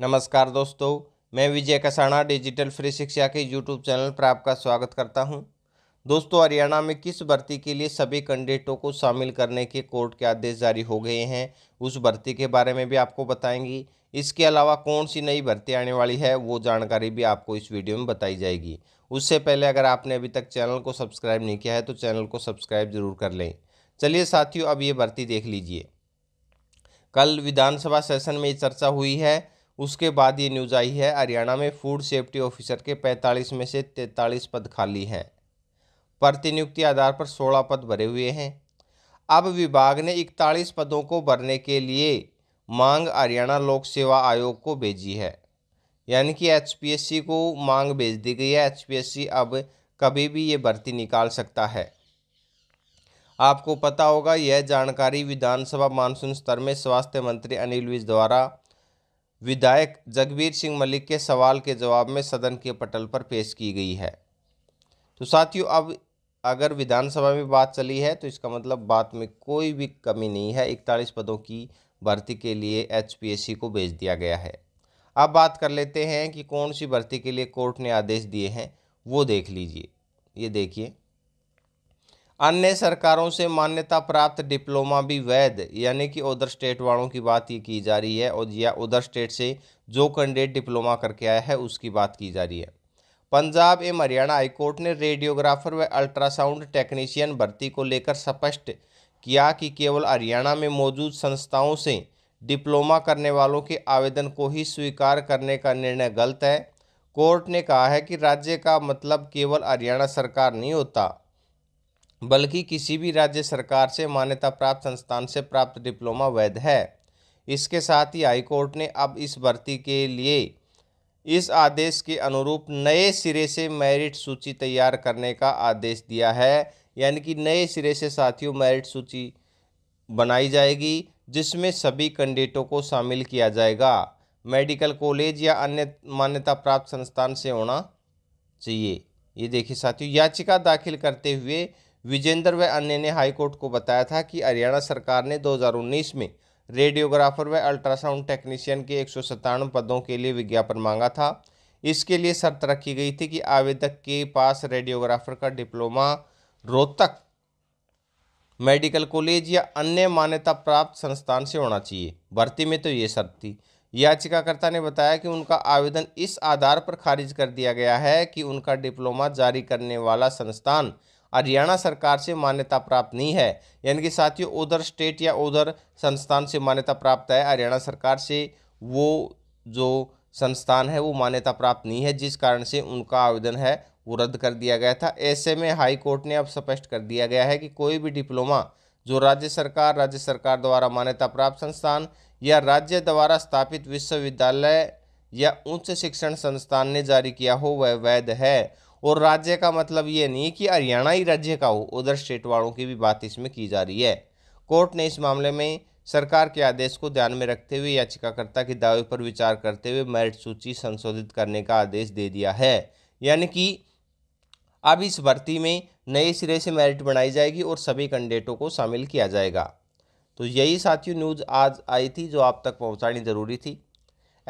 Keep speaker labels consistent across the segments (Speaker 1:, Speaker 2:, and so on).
Speaker 1: नमस्कार दोस्तों मैं विजय कसाणा डिजिटल फ्री शिक्षा के यूट्यूब चैनल पर आपका स्वागत करता हूं। दोस्तों हरियाणा में किस भर्ती के लिए सभी कैंडिडेटों को शामिल करने के कोर्ट के आदेश जारी हो गए हैं उस भर्ती के बारे में भी आपको बताएंगी इसके अलावा कौन सी नई भर्ती आने वाली है वो जानकारी भी आपको इस वीडियो में बताई जाएगी उससे पहले अगर आपने अभी तक चैनल को सब्सक्राइब नहीं किया है तो चैनल को सब्सक्राइब जरूर कर लें चलिए साथियों अब ये भर्ती देख लीजिए कल विधानसभा सेशन में ये चर्चा हुई है उसके बाद ये न्यूज़ आई है हरियाणा में फूड सेफ्टी ऑफिसर के 45 में से 43 पद खाली हैं प्रतिनियुक्ति आधार पर 16 पद भरे हुए हैं अब विभाग ने 41 पदों को भरने के लिए मांग हरियाणा लोक सेवा आयोग को भेजी है यानी कि एचपीएससी को मांग भेज दी गई है एचपीएससी अब कभी भी ये भर्ती निकाल सकता है आपको पता होगा यह जानकारी विधानसभा मानसून स्तर में स्वास्थ्य मंत्री अनिल विज द्वारा विधायक जगबीर सिंह मलिक के सवाल के जवाब में सदन के पटल पर पेश की गई है तो साथियों अब अगर विधानसभा में बात चली है तो इसका मतलब बात में कोई भी कमी नहीं है इकतालीस पदों की भर्ती के लिए एच को भेज दिया गया है अब बात कर लेते हैं कि कौन सी भर्ती के लिए कोर्ट ने आदेश दिए हैं वो देख लीजिए ये देखिए अन्य सरकारों से मान्यता प्राप्त डिप्लोमा भी वैध यानी कि उधर स्टेट वालों की बात ये की जा रही है और या उधर स्टेट से जो कैंडिडेट डिप्लोमा करके आया है उसकी बात की जा रही है पंजाब एवं हरियाणा हाईकोर्ट ने रेडियोग्राफर व अल्ट्रासाउंड टेक्नीशियन भर्ती को लेकर स्पष्ट किया कि केवल हरियाणा में मौजूद संस्थाओं से डिप्लोमा करने वालों के आवेदन को ही स्वीकार करने का निर्णय गलत है कोर्ट ने कहा है कि राज्य का मतलब केवल हरियाणा सरकार नहीं होता बल्कि किसी भी राज्य सरकार से मान्यता प्राप्त संस्थान से प्राप्त डिप्लोमा वैध है इसके साथ ही हाईकोर्ट ने अब इस भर्ती के लिए इस आदेश के अनुरूप नए सिरे से मेरिट सूची तैयार करने का आदेश दिया है यानी कि नए सिरे से साथियों मेरिट सूची बनाई जाएगी जिसमें सभी कैंडिडेटों को शामिल किया जाएगा मेडिकल कॉलेज या अन्य मान्यता प्राप्त संस्थान से होना चाहिए ये देखिए साथियों याचिका दाखिल करते हुए विजेंद्र व अन्य ने हाईकोर्ट को बताया था कि हरियाणा सरकार ने 2019 में रेडियोग्राफर व अल्ट्रासाउंड टेक्नीशियन के एक पदों के लिए विज्ञापन मांगा था इसके लिए शर्त रखी गई थी कि आवेदक के पास रेडियोग्राफर का डिप्लोमा रोहतक मेडिकल कॉलेज या अन्य मान्यता प्राप्त संस्थान से होना चाहिए भर्ती में तो ये शर्त थी याचिकाकर्ता ने बताया कि उनका आवेदन इस आधार पर खारिज कर दिया गया है कि उनका डिप्लोमा जारी करने वाला संस्थान हरियाणा सरकार से मान्यता प्राप्त नहीं है यानी कि साथियों उधर स्टेट या उधर संस्थान से मान्यता प्राप्त है हरियाणा सरकार से वो जो संस्थान है वो मान्यता प्राप्त नहीं है जिस कारण से उनका आवेदन है वो रद्द कर दिया गया था ऐसे में हाई कोर्ट ने अब स्पष्ट कर दिया गया है कि कोई भी डिप्लोमा जो राज्य सरकार राज्य सरकार द्वारा मान्यता प्राप्त संस्थान या राज्य द्वारा स्थापित विश्वविद्यालय या उच्च शिक्षण संस्थान ने जारी किया हो वह वैध है और राज्य का मतलब ये नहीं कि हरियाणा ही राज्य का हो उधर स्टेट वालों की भी बात इसमें की जा रही है कोर्ट ने इस मामले में सरकार के आदेश को ध्यान में रखते हुए याचिकाकर्ता के दावे पर विचार करते हुए मेरिट सूची संशोधित करने का आदेश दे दिया है यानी कि अब इस भर्ती में नए सिरे से मेरिट बनाई जाएगी और सभी कैंडिडेटों को शामिल किया जाएगा तो यही साथियों न्यूज़ आज आई थी जो आप तक पहुंचानी ज़रूरी थी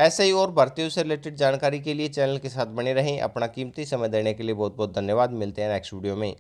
Speaker 1: ऐसे ही और भर्तियों से रिलेटेड जानकारी के लिए चैनल के साथ बने रहें अपना कीमती समय देने के लिए बहुत बहुत धन्यवाद मिलते हैं नेक्स्ट वीडियो में